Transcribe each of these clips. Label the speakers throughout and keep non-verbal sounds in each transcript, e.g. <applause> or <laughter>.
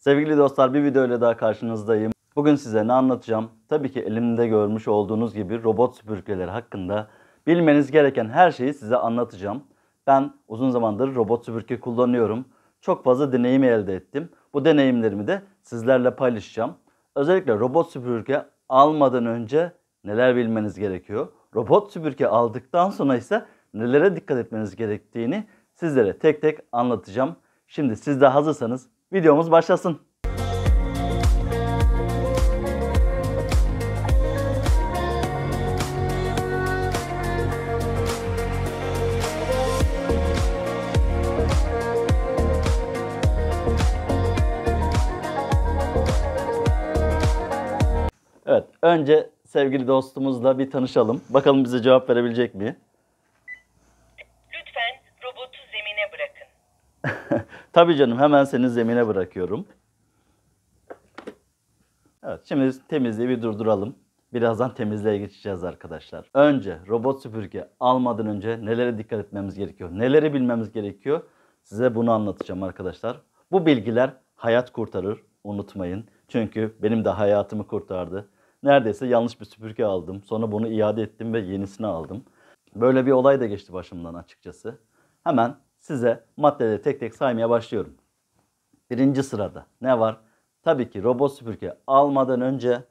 Speaker 1: Sevgili dostlar bir video ile daha karşınızdayım. Bugün size ne anlatacağım? Tabii ki elimde görmüş olduğunuz gibi robot süpürgeleri hakkında bilmeniz gereken her şeyi size anlatacağım. Ben uzun zamandır robot süpürge kullanıyorum. Çok fazla deneyim elde ettim. Bu deneyimlerimi de sizlerle paylaşacağım. Özellikle robot süpürge almadan önce neler bilmeniz gerekiyor? Robot süpürge aldıktan sonra ise nelere dikkat etmeniz gerektiğini sizlere tek tek anlatacağım. Şimdi siz de hazırsanız videomuz başlasın. Evet, önce sevgili dostumuzla bir tanışalım. Bakalım bize cevap verebilecek mi? Lütfen robotu zemine bırakın. <laughs> Tabii canım hemen seni zemine bırakıyorum. Evet şimdi temizliği bir durduralım. Birazdan temizliğe geçeceğiz arkadaşlar. Önce robot süpürge almadan önce nelere dikkat etmemiz gerekiyor? Neleri bilmemiz gerekiyor? Size bunu anlatacağım arkadaşlar. Bu bilgiler hayat kurtarır. Unutmayın. Çünkü benim de hayatımı kurtardı. Neredeyse yanlış bir süpürge aldım. Sonra bunu iade ettim ve yenisini aldım. Böyle bir olay da geçti başımdan açıkçası. Hemen size maddeleri tek tek saymaya başlıyorum. Birinci sırada ne var? Tabii ki robot süpürge almadan önce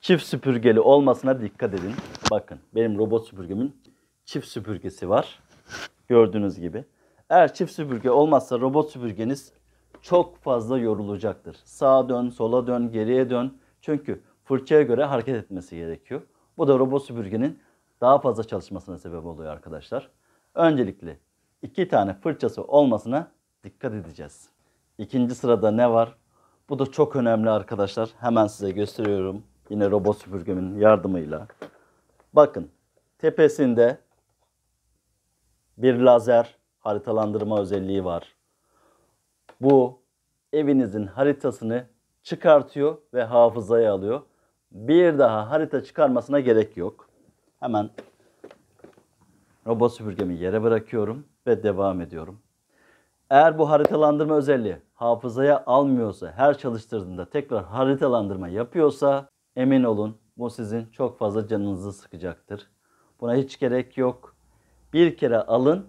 Speaker 1: çift süpürgeli olmasına dikkat edin. Bakın benim robot süpürgemin çift süpürgesi var. Gördüğünüz gibi. Eğer çift süpürge olmazsa robot süpürgeniz çok fazla yorulacaktır. Sağa dön, sola dön, geriye dön. Çünkü fırçaya göre hareket etmesi gerekiyor. Bu da robot süpürgenin daha fazla çalışmasına sebep oluyor arkadaşlar. Öncelikle iki tane fırçası olmasına dikkat edeceğiz. İkinci sırada ne var? Bu da çok önemli arkadaşlar. Hemen size gösteriyorum. Yine robot süpürgemin yardımıyla. Bakın tepesinde bir lazer haritalandırma özelliği var. Bu evinizin haritasını çıkartıyor ve hafızaya alıyor. Bir daha harita çıkarmasına gerek yok. Hemen robot süpürgemi yere bırakıyorum ve devam ediyorum. Eğer bu haritalandırma özelliği hafızaya almıyorsa, her çalıştırdığında tekrar haritalandırma yapıyorsa emin olun bu sizin çok fazla canınızı sıkacaktır. Buna hiç gerek yok. Bir kere alın,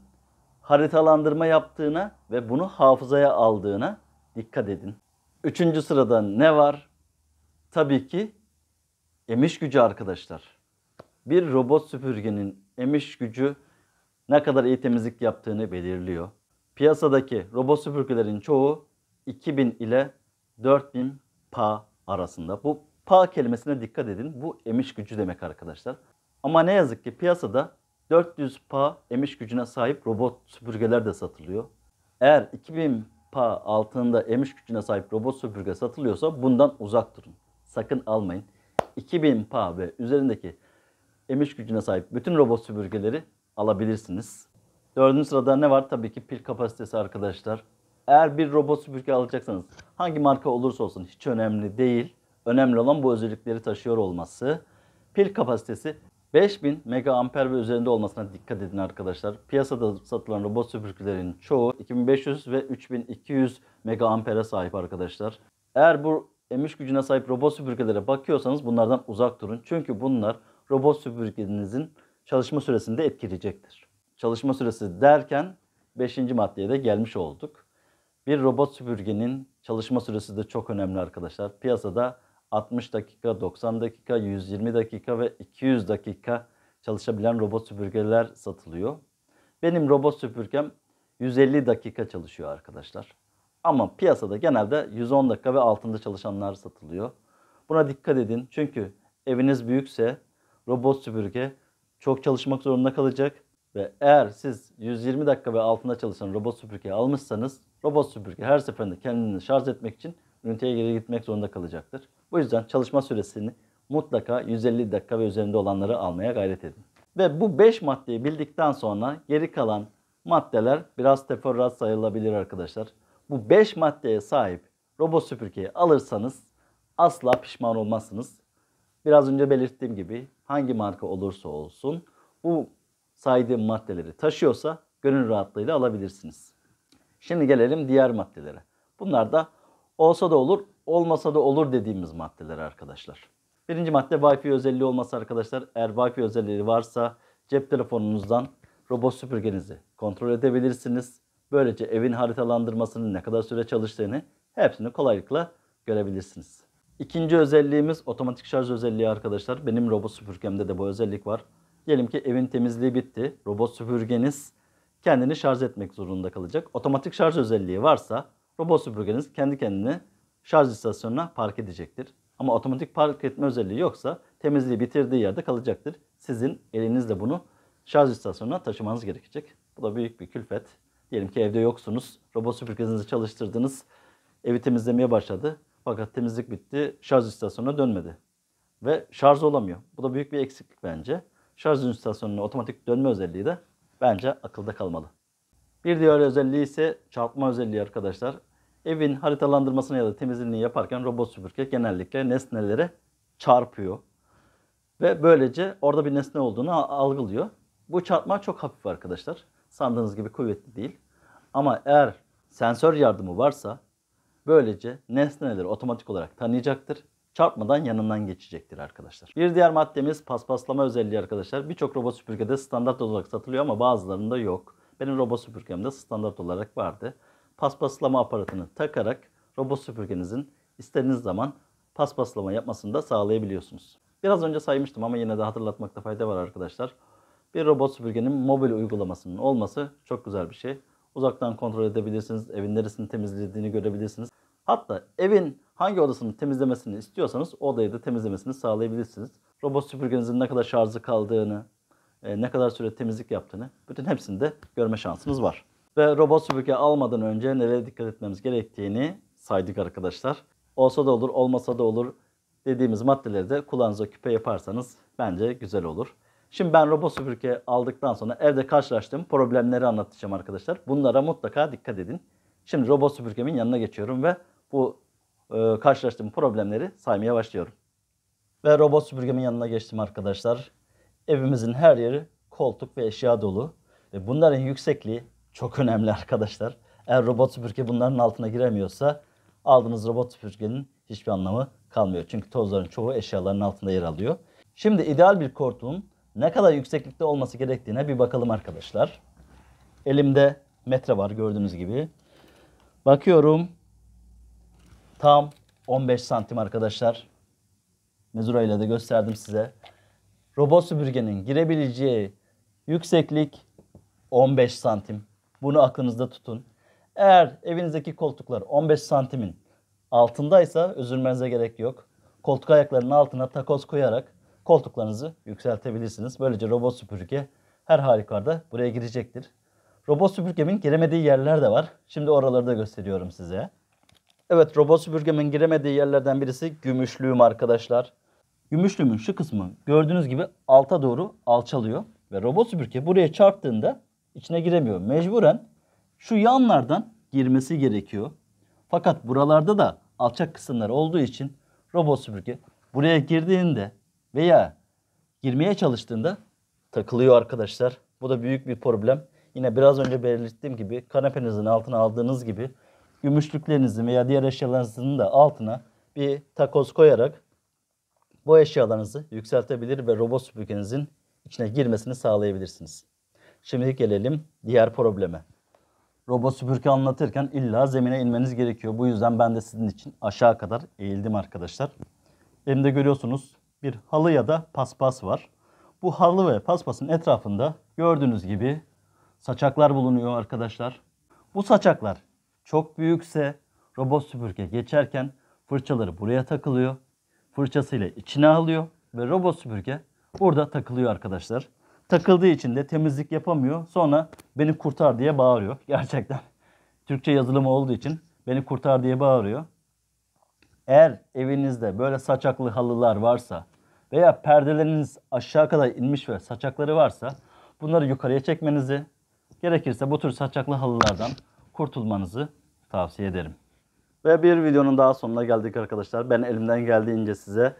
Speaker 1: haritalandırma yaptığına ve bunu hafızaya aldığına dikkat edin. Üçüncü sırada ne var? Tabii ki emiş gücü arkadaşlar bir robot süpürgenin emiş gücü ne kadar iyi temizlik yaptığını belirliyor. Piyasadaki robot süpürgelerin çoğu 2000 ile 4000 pa arasında. Bu pa kelimesine dikkat edin. Bu emiş gücü demek arkadaşlar. Ama ne yazık ki piyasada 400 pa emiş gücüne sahip robot süpürgeler de satılıyor. Eğer 2000 pa altında emiş gücüne sahip robot süpürge satılıyorsa bundan uzak durun. Sakın almayın. 2000 pa ve üzerindeki emiş gücüne sahip bütün robot süpürgeleri alabilirsiniz. Dördüncü sırada ne var? Tabii ki pil kapasitesi arkadaşlar. Eğer bir robot süpürge alacaksanız hangi marka olursa olsun hiç önemli değil. Önemli olan bu özellikleri taşıyor olması. Pil kapasitesi 5000 mAh ve üzerinde olmasına dikkat edin arkadaşlar. Piyasada satılan robot süpürgelerin çoğu 2500 ve 3200 mAh'e sahip arkadaşlar. Eğer bu emiş gücüne sahip robot süpürgelere bakıyorsanız bunlardan uzak durun. Çünkü bunlar robot süpürgenizin çalışma süresini de etkileyecektir. Çalışma süresi derken 5. maddeye de gelmiş olduk. Bir robot süpürgenin çalışma süresi de çok önemli arkadaşlar. Piyasada 60 dakika, 90 dakika, 120 dakika ve 200 dakika çalışabilen robot süpürgeler satılıyor. Benim robot süpürgem 150 dakika çalışıyor arkadaşlar. Ama piyasada genelde 110 dakika ve altında çalışanlar satılıyor. Buna dikkat edin çünkü eviniz büyükse robot süpürge çok çalışmak zorunda kalacak. Ve eğer siz 120 dakika ve altında çalışan robot süpürge almışsanız robot süpürge her seferinde kendini şarj etmek için üniteye geri gitmek zorunda kalacaktır. Bu yüzden çalışma süresini mutlaka 150 dakika ve üzerinde olanları almaya gayret edin. Ve bu 5 maddeyi bildikten sonra geri kalan maddeler biraz teferruat sayılabilir arkadaşlar. Bu 5 maddeye sahip robot süpürgeyi alırsanız asla pişman olmazsınız. Biraz önce belirttiğim gibi hangi marka olursa olsun bu saydığım maddeleri taşıyorsa gönül rahatlığıyla alabilirsiniz. Şimdi gelelim diğer maddelere. Bunlar da olsa da olur, olmasa da olur dediğimiz maddeler arkadaşlar. Birinci madde Wi-Fi özelliği olması arkadaşlar. Eğer Wi-Fi özelliği varsa cep telefonunuzdan robot süpürgenizi kontrol edebilirsiniz. Böylece evin haritalandırmasının ne kadar süre çalıştığını hepsini kolaylıkla görebilirsiniz. İkinci özelliğimiz otomatik şarj özelliği arkadaşlar. Benim robot süpürgemde de bu özellik var. Diyelim ki evin temizliği bitti. Robot süpürgeniz kendini şarj etmek zorunda kalacak. Otomatik şarj özelliği varsa robot süpürgeniz kendi kendini şarj istasyonuna park edecektir. Ama otomatik park etme özelliği yoksa temizliği bitirdiği yerde kalacaktır. Sizin elinizle bunu şarj istasyonuna taşımanız gerekecek. Bu da büyük bir külfet. Diyelim ki evde yoksunuz. Robot süpürgenizi çalıştırdınız. Evi temizlemeye başladı. Fakat temizlik bitti, şarj istasyonuna dönmedi. Ve şarj olamıyor. Bu da büyük bir eksiklik bence. Şarj istasyonunun otomatik dönme özelliği de bence akılda kalmalı. Bir diğer özelliği ise çarpma özelliği arkadaşlar. Evin haritalandırmasını ya da temizliğini yaparken robot süpürge genellikle nesnelere çarpıyor. Ve böylece orada bir nesne olduğunu algılıyor. Bu çarpma çok hafif arkadaşlar. Sandığınız gibi kuvvetli değil. Ama eğer sensör yardımı varsa Böylece nesneleri otomatik olarak tanıyacaktır çarpmadan yanından geçecektir arkadaşlar. Bir diğer maddemiz paspaslama özelliği arkadaşlar. Birçok robot süpürgede standart olarak satılıyor ama bazılarında yok. Benim robot süpürgemde standart olarak vardı. Paspaslama aparatını takarak robot süpürgenizin istediğiniz zaman paspaslama yapmasını da sağlayabiliyorsunuz. Biraz önce saymıştım ama yine de hatırlatmakta fayda var arkadaşlar. Bir robot süpürgenin mobil uygulamasının olması çok güzel bir şey. Uzaktan kontrol edebilirsiniz. Evin neresini temizlediğini görebilirsiniz. Hatta evin hangi odasını temizlemesini istiyorsanız o odayı da temizlemesini sağlayabilirsiniz. Robot süpürgenizin ne kadar şarjı kaldığını, e, ne kadar süre temizlik yaptığını bütün hepsini de görme şansınız var. Ve robot süpürge almadan önce nereye dikkat etmemiz gerektiğini saydık arkadaşlar. Olsa da olur, olmasa da olur dediğimiz maddeleri de kulağınıza küpe yaparsanız bence güzel olur. Şimdi ben robot süpürge aldıktan sonra evde karşılaştığım problemleri anlatacağım arkadaşlar. Bunlara mutlaka dikkat edin. Şimdi robot süpürgemin yanına geçiyorum ve bu e, karşılaştığım problemleri saymaya başlıyorum. Ve robot süpürgemin yanına geçtim arkadaşlar. Evimizin her yeri koltuk ve eşya dolu. Ve bunların yüksekliği çok önemli <laughs> arkadaşlar. Eğer robot süpürge bunların altına giremiyorsa aldığınız robot süpürgenin hiçbir anlamı kalmıyor. Çünkü tozların çoğu eşyaların altında yer alıyor. Şimdi ideal bir koltuğun ne kadar yükseklikte olması gerektiğine bir bakalım arkadaşlar. Elimde metre var gördüğünüz gibi. Bakıyorum tam 15 santim arkadaşlar. Mezura ile de gösterdim size. Robot süpürgenin girebileceği yükseklik 15 santim. Bunu aklınızda tutun. Eğer evinizdeki koltuklar 15 santimin altındaysa üzülmenize gerek yok. Koltuk ayaklarının altına takoz koyarak koltuklarınızı yükseltebilirsiniz. Böylece robot süpürge her halükarda buraya girecektir. Robot süpürgemin giremediği yerler de var. Şimdi oraları da gösteriyorum size. Evet robot süpürgemin giremediği yerlerden birisi gümüşlüğüm arkadaşlar. Gümüşlüğümün şu kısmı gördüğünüz gibi alta doğru alçalıyor. Ve robot süpürge buraya çarptığında içine giremiyor. Mecburen şu yanlardan girmesi gerekiyor. Fakat buralarda da alçak kısımlar olduğu için robot süpürge buraya girdiğinde veya girmeye çalıştığında takılıyor arkadaşlar. Bu da büyük bir problem. Yine biraz önce belirttiğim gibi kanepenizin altına aldığınız gibi gümüşlüklerinizin veya diğer eşyalarınızın da altına bir takoz koyarak bu eşyalarınızı yükseltebilir ve robot süpürgenizin içine girmesini sağlayabilirsiniz. Şimdi gelelim diğer probleme. Robot süpürge anlatırken illa zemine inmeniz gerekiyor. Bu yüzden ben de sizin için aşağı kadar eğildim arkadaşlar. Elimde görüyorsunuz bir halı ya da paspas var. Bu halı ve paspasın etrafında gördüğünüz gibi saçaklar bulunuyor arkadaşlar. Bu saçaklar çok büyükse robot süpürge geçerken fırçaları buraya takılıyor. Fırçasıyla içine alıyor ve robot süpürge burada takılıyor arkadaşlar. Takıldığı için de temizlik yapamıyor. Sonra beni kurtar diye bağırıyor. <laughs> Gerçekten Türkçe yazılımı olduğu için beni kurtar diye bağırıyor. Eğer evinizde böyle saçaklı halılar varsa veya perdeleriniz aşağı kadar inmiş ve saçakları varsa bunları yukarıya çekmenizi, gerekirse bu tür saçaklı halılardan kurtulmanızı tavsiye ederim. Ve bir videonun daha sonuna geldik arkadaşlar. Ben elimden geldiğince size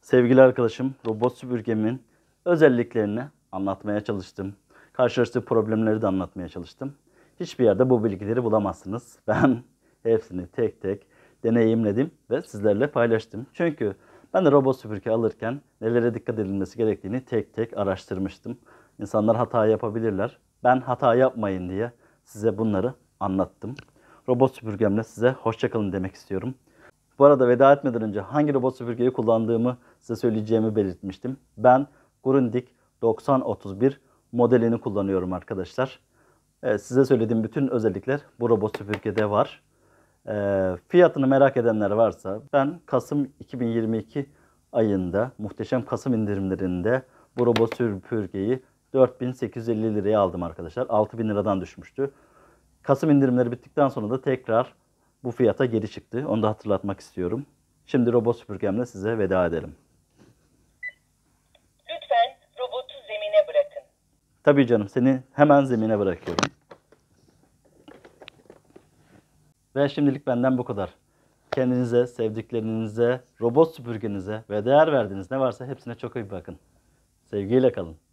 Speaker 1: sevgili arkadaşım robot süpürgemin özelliklerini anlatmaya çalıştım. Karşılaştığı problemleri de anlatmaya çalıştım. Hiçbir yerde bu bilgileri bulamazsınız. Ben hepsini tek tek deneyimledim ve sizlerle paylaştım. Çünkü ben de robot süpürge alırken nelere dikkat edilmesi gerektiğini tek tek araştırmıştım. İnsanlar hata yapabilirler. Ben hata yapmayın diye size bunları anlattım. Robot süpürgemle size hoşçakalın demek istiyorum. Bu arada veda etmeden önce hangi robot süpürgeyi kullandığımı size söyleyeceğimi belirtmiştim. Ben Grundig 9031 modelini kullanıyorum arkadaşlar. Evet, size söylediğim bütün özellikler bu robot süpürgede var. E, fiyatını merak edenler varsa ben Kasım 2022 ayında muhteşem Kasım indirimlerinde bu robot süpürgeyi 4850 liraya aldım arkadaşlar. 6000 liradan düşmüştü. Kasım indirimleri bittikten sonra da tekrar bu fiyata geri çıktı. Onu da hatırlatmak istiyorum. Şimdi robot süpürgemle size veda edelim. Lütfen robotu zemine bırakın. Tabii canım seni hemen zemine bırakıyorum. Ve şimdilik benden bu kadar. Kendinize, sevdiklerinize, robot süpürgenize ve değer verdiğiniz ne varsa hepsine çok iyi bakın. Sevgiyle kalın.